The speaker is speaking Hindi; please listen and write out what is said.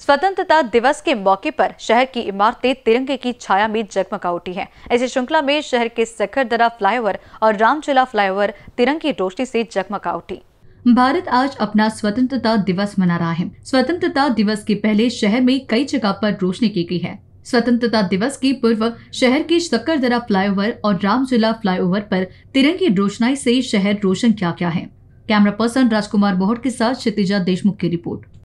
स्वतंत्रता दिवस के मौके पर शहर की इमारतें तिरंगे की छाया में जगमगा उठी हैं। ऐसी श्रृंखला में शहर के सखरदरा फ्लाईओवर और रामचिला फ्लाईओवर तिरंगी रोशनी से जगमगा उठी भारत आज अपना स्वतंत्रता दिवस मना रहा है स्वतंत्रता दिवस के पहले शहर में कई जगह पर रोशनी की गई है स्वतंत्रता दिवस के पूर्व शहर के शक्करदरा फ्लाईओवर और रामचला फ्लाईओवर पर तिरंगी रोशनाई से शहर रोशन क्या क्या है कैमरा पर्सन राजकुमार बोहट के साथ क्षितिजा देशमुख की रिपोर्ट